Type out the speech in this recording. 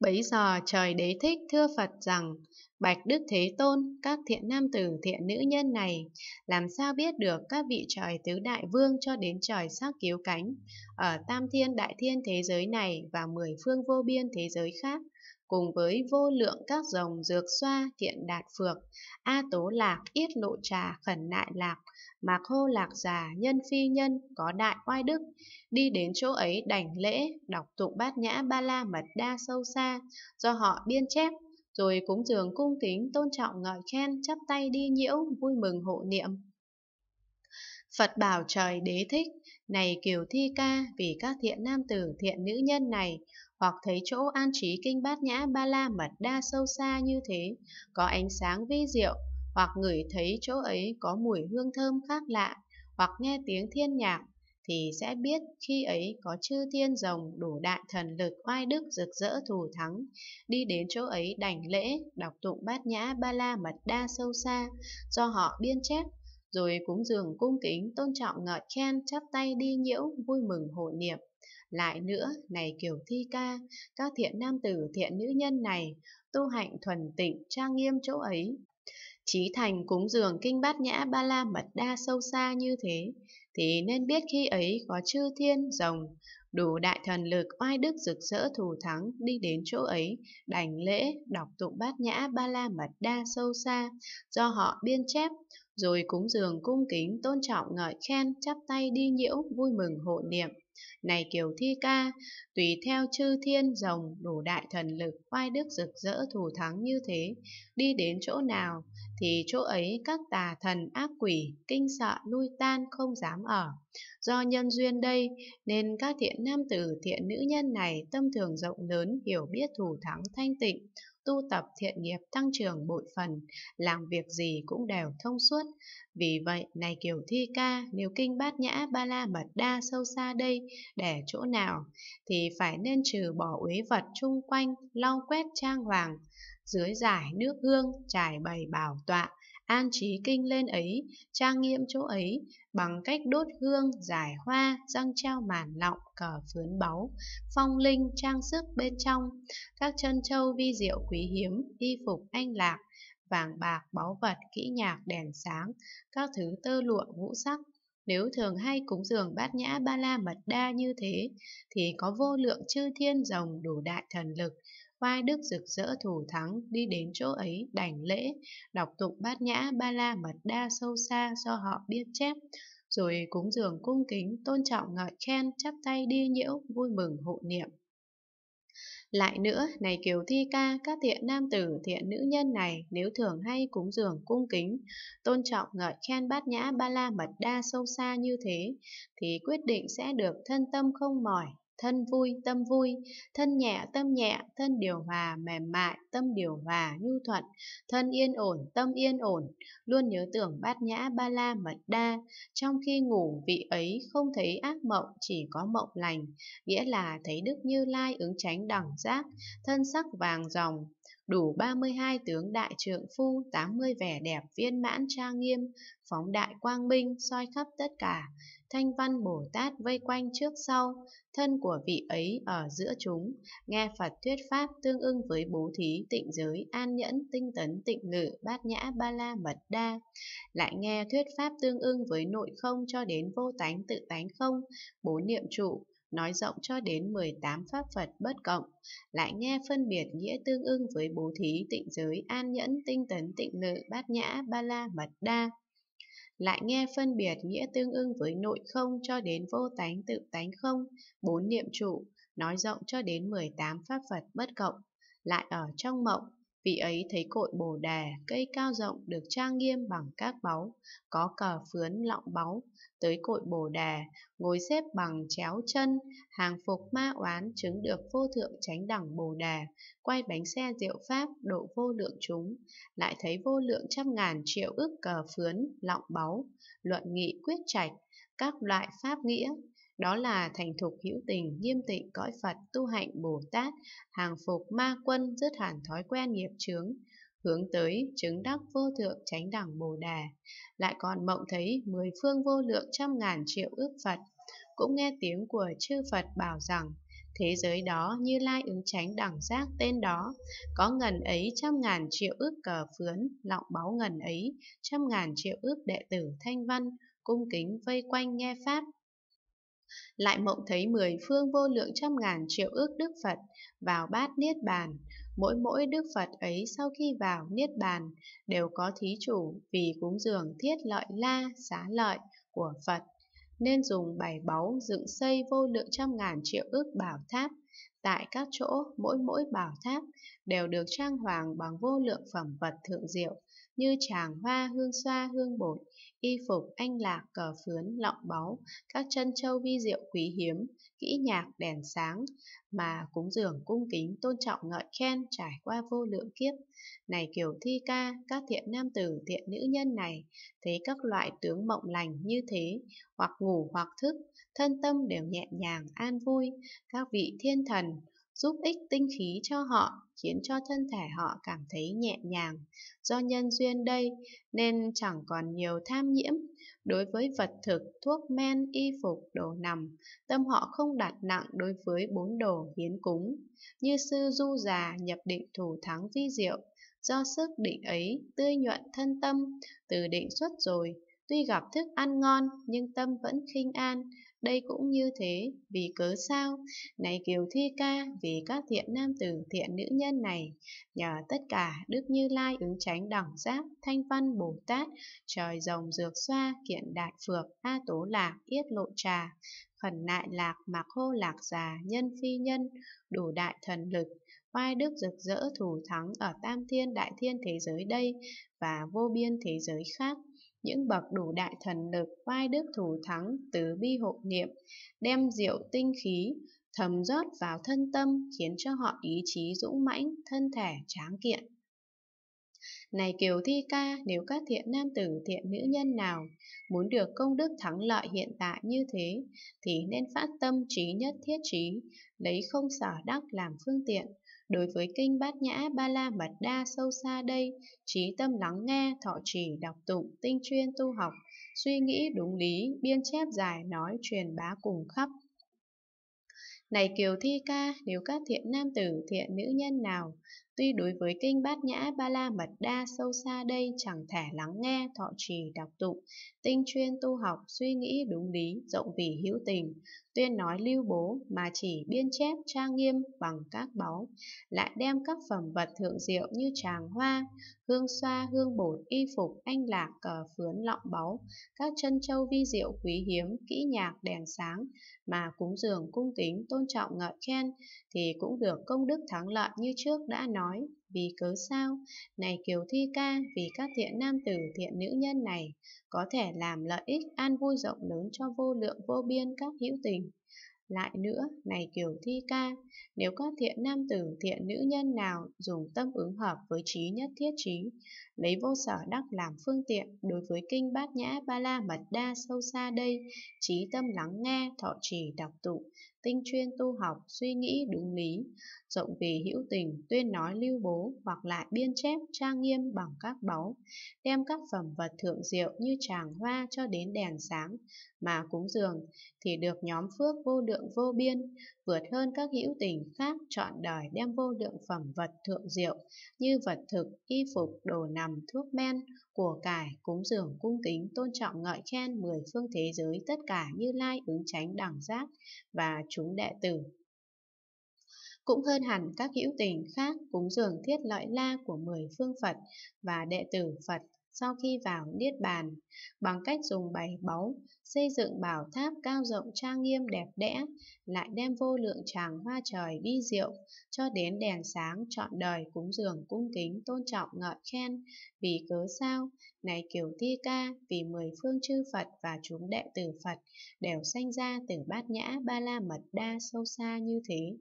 Bấy giờ trời đế thích thưa Phật rằng, Bạch Đức Thế Tôn, các thiện nam tử thiện nữ nhân này, làm sao biết được các vị trời tứ đại vương cho đến trời sắc cứu cánh, ở tam thiên đại thiên thế giới này và mười phương vô biên thế giới khác, cùng với vô lượng các dòng dược xoa thiện đạt phược, a tố lạc, yết lộ trà, khẩn nại lạc, mạc hô lạc già, nhân phi nhân, có đại oai đức, đi đến chỗ ấy đảnh lễ, đọc tụng bát nhã ba la mật đa sâu xa, do họ biên chép, rồi cúng dường cung kính tôn trọng ngợi khen chắp tay đi nhiễu vui mừng hộ niệm phật bảo trời đế thích này kiều thi ca vì các thiện nam tử thiện nữ nhân này hoặc thấy chỗ an trí kinh bát nhã ba la mật đa sâu xa như thế, có ánh sáng vi diệu, hoặc ngửi thấy chỗ ấy có mùi hương thơm khác lạ, hoặc nghe tiếng thiên nhạc, thì sẽ biết khi ấy có chư thiên rồng đủ đại thần lực oai đức rực rỡ thù thắng, đi đến chỗ ấy đảnh lễ, đọc tụng bát nhã ba la mật đa sâu xa, do họ biên chép rồi cúng dường cung kính tôn trọng ngợi khen chắp tay đi nhiễu vui mừng hộ niệm lại nữa này kiểu thi ca các thiện nam tử thiện nữ nhân này tu hạnh thuần tịnh trang nghiêm chỗ ấy chí thành cúng dường kinh bát nhã ba la mật đa sâu xa như thế thì nên biết khi ấy có chư thiên rồng đủ đại thần lực oai đức rực rỡ thù thắng đi đến chỗ ấy đảnh lễ đọc tụng bát nhã ba la mật đa sâu xa do họ biên chép rồi cúng dường cung kính tôn trọng ngợi khen chắp tay đi nhiễu vui mừng hộ niệm này kiều thi ca tùy theo chư thiên rồng đủ đại thần lực oai đức rực rỡ thù thắng như thế đi đến chỗ nào thì chỗ ấy các tà thần ác quỷ kinh sợ lui tan không dám ở do nhân duyên đây nên các thiện nam tử thiện nữ nhân này tâm thường rộng lớn hiểu biết thù thắng thanh tịnh tu tập thiện nghiệp tăng trưởng bội phần, làm việc gì cũng đều thông suốt. Vì vậy, này Kiều Thi Ca, nếu kinh bát nhã ba la mật đa sâu xa đây, để chỗ nào, thì phải nên trừ bỏ uế vật chung quanh, lau quét trang hoàng, dưới giải nước hương, trải bày bảo tọa, an trí kinh lên ấy, trang nghiêm chỗ ấy, bằng cách đốt hương, giải hoa, răng treo màn lọng, cờ phướn báu, phong linh, trang sức bên trong, các chân châu vi diệu quý hiếm, y phục anh lạc, vàng bạc, báu vật, kỹ nhạc, đèn sáng, các thứ tơ lụa vũ sắc. Nếu thường hay cúng dường bát nhã ba la mật đa như thế, thì có vô lượng chư thiên rồng đủ đại thần lực, Oai đức rực rỡ thủ thắng đi đến chỗ ấy đảnh lễ, đọc tụng bát nhã ba la mật đa sâu xa do họ biết chép, rồi cúng dường cung kính, tôn trọng ngợi khen, chắp tay đi nhiễu, vui mừng hộ niệm. Lại nữa, này kiều thi ca, các thiện nam tử, thiện nữ nhân này, nếu thường hay cúng dường cung kính, tôn trọng ngợi khen bát nhã ba la mật đa sâu xa như thế, thì quyết định sẽ được thân tâm không mỏi, thân vui tâm vui thân nhẹ tâm nhẹ thân điều hòa mềm mại tâm điều hòa nhu thuận thân yên ổn tâm yên ổn luôn nhớ tưởng bát nhã ba la mật đa trong khi ngủ vị ấy không thấy ác mộng chỉ có mộng lành nghĩa là thấy đức như lai ứng tránh đẳng giác thân sắc vàng dòng đủ 32 tướng đại trượng phu, 80 vẻ đẹp viên mãn trang nghiêm, phóng đại quang minh, soi khắp tất cả. Thanh văn Bồ Tát vây quanh trước sau, thân của vị ấy ở giữa chúng, nghe Phật thuyết Pháp tương ưng với bố thí, tịnh giới, an nhẫn, tinh tấn, tịnh ngự, bát nhã, ba la, mật đa. Lại nghe thuyết Pháp tương ưng với nội không cho đến vô tánh tự tánh không, bốn niệm trụ, nói rộng cho đến 18 pháp Phật bất cộng, lại nghe phân biệt nghĩa tương ưng với bố thí, tịnh giới, an nhẫn, tinh tấn, tịnh lự, bát nhã, ba la, mật đa. Lại nghe phân biệt nghĩa tương ưng với nội không cho đến vô tánh tự tánh không, bốn niệm trụ, nói rộng cho đến 18 pháp Phật bất cộng, lại ở trong mộng, Vị ấy thấy cội bồ đề cây cao rộng được trang nghiêm bằng các báu, có cờ phướn lọng báu, tới cội bồ đề ngồi xếp bằng chéo chân, hàng phục ma oán chứng được vô thượng chánh đẳng bồ đề quay bánh xe diệu pháp độ vô lượng chúng, lại thấy vô lượng trăm ngàn triệu ức cờ phướn, lọng báu, luận nghị quyết trạch, các loại pháp nghĩa, đó là thành thục hữu tình, nghiêm tịnh cõi Phật, tu hạnh Bồ Tát, hàng phục ma quân, dứt hẳn thói quen nghiệp chướng, hướng tới chứng đắc vô thượng chánh đẳng Bồ đề Lại còn mộng thấy mười phương vô lượng trăm ngàn triệu ước Phật, cũng nghe tiếng của chư Phật bảo rằng, thế giới đó như lai ứng chánh đẳng giác tên đó có ngần ấy trăm ngàn triệu ước cờ phướn lọng báu ngần ấy trăm ngàn triệu ước đệ tử thanh văn cung kính vây quanh nghe pháp lại mộng thấy mười phương vô lượng trăm ngàn triệu ước Đức Phật vào bát Niết Bàn. Mỗi mỗi Đức Phật ấy sau khi vào Niết Bàn đều có thí chủ vì cúng dường thiết lợi la xá lợi của Phật, nên dùng bảy báu dựng xây vô lượng trăm ngàn triệu ước bảo tháp. Tại các chỗ, mỗi mỗi bảo tháp đều được trang hoàng bằng vô lượng phẩm vật thượng diệu như tràng hoa, hương xoa, hương bột, y phục anh lạc cờ phướn lọng báu, các chân châu vi diệu quý hiếm, kỹ nhạc đèn sáng, mà cúng dường cung kính tôn trọng ngợi khen trải qua vô lượng kiếp. Này kiểu thi ca, các thiện nam tử thiện nữ nhân này, thấy các loại tướng mộng lành như thế, hoặc ngủ hoặc thức, thân tâm đều nhẹ nhàng an vui, các vị thiên thần, giúp ích tinh khí cho họ, khiến cho thân thể họ cảm thấy nhẹ nhàng. Do nhân duyên đây nên chẳng còn nhiều tham nhiễm. Đối với vật thực, thuốc men, y phục, đồ nằm, tâm họ không đặt nặng đối với bốn đồ hiến cúng. Như sư du già nhập định thủ thắng vi diệu, do sức định ấy tươi nhuận thân tâm, từ định xuất rồi, tuy gặp thức ăn ngon nhưng tâm vẫn khinh an, đây cũng như thế, vì cớ sao? Này Kiều Thi Ca, vì các thiện nam tử thiện nữ nhân này, nhờ tất cả Đức Như Lai ứng tránh đẳng giáp, thanh văn Bồ Tát, trời rồng dược xoa, kiện đại phược, a tố lạc, yết lộ trà, khẩn nại lạc, mặc hô lạc già, nhân phi nhân, đủ đại thần lực, oai đức rực rỡ thủ thắng ở tam thiên đại thiên thế giới đây và vô biên thế giới khác những bậc đủ đại thần lực vai đức thủ thắng từ bi hộ niệm đem diệu tinh khí thầm rót vào thân tâm khiến cho họ ý chí dũng mãnh thân thể tráng kiện này Kiều Thi Ca, nếu các thiện nam tử thiện nữ nhân nào muốn được công đức thắng lợi hiện tại như thế, thì nên phát tâm trí nhất thiết trí, lấy không sở đắc làm phương tiện, đối với kinh bát nhã ba la mật đa sâu xa đây, trí tâm lắng nghe, thọ trì, đọc tụng, tinh chuyên tu học, suy nghĩ đúng lý, biên chép giải nói truyền bá cùng khắp. Này Kiều Thi Ca, nếu các thiện nam tử, thiện nữ nhân nào, tuy đối với kinh bát nhã ba la mật đa sâu xa đây chẳng thể lắng nghe, thọ trì, đọc tụng, tinh chuyên tu học, suy nghĩ đúng lý, rộng vì hữu tình, tuyên nói lưu bố mà chỉ biên chép trang nghiêm bằng các báu, lại đem các phẩm vật thượng diệu như tràng hoa, hương xoa, hương bột, y phục, anh lạc, cờ phướn, lọng báu, các chân châu vi diệu quý hiếm, kỹ nhạc, đèn sáng, mà cúng dường cung kính, tôn trọng ngợi khen, thì cũng được công đức thắng lợi như trước đã nói vì cớ sao? Này Kiều Thi Ca, vì các thiện nam tử thiện nữ nhân này có thể làm lợi ích an vui rộng lớn cho vô lượng vô biên các hữu tình. Lại nữa, này Kiều Thi Ca, nếu các thiện nam tử thiện nữ nhân nào dùng tâm ứng hợp với trí nhất thiết trí, lấy vô sở đắc làm phương tiện đối với kinh bát nhã ba la mật đa sâu xa đây, trí tâm lắng nghe, thọ trì đọc tụng, tinh chuyên tu học, suy nghĩ đúng lý, rộng về hữu tình, tuyên nói lưu bố hoặc lại biên chép trang nghiêm bằng các báu, đem các phẩm vật thượng diệu như tràng hoa cho đến đèn sáng mà cúng dường thì được nhóm phước vô lượng vô biên, vượt hơn các hữu tình khác chọn đời đem vô lượng phẩm vật thượng diệu như vật thực, y phục, đồ nằm, thuốc men của cải, cúng dường, cung kính, tôn trọng ngợi khen mười phương thế giới tất cả như lai ứng tránh đẳng giác và chúng đệ tử. Cũng hơn hẳn các hữu tình khác cúng dường thiết lợi la của mười phương Phật và đệ tử Phật sau khi vào Niết Bàn, bằng cách dùng bảy báu, xây dựng bảo tháp cao rộng trang nghiêm đẹp đẽ, lại đem vô lượng tràng hoa trời đi diệu, cho đến đèn sáng trọn đời cúng dường cung kính tôn trọng ngợi khen, vì cớ sao, này kiểu thi ca, vì mười phương chư Phật và chúng đệ tử Phật đều sanh ra từ bát nhã ba la mật đa sâu xa như thế.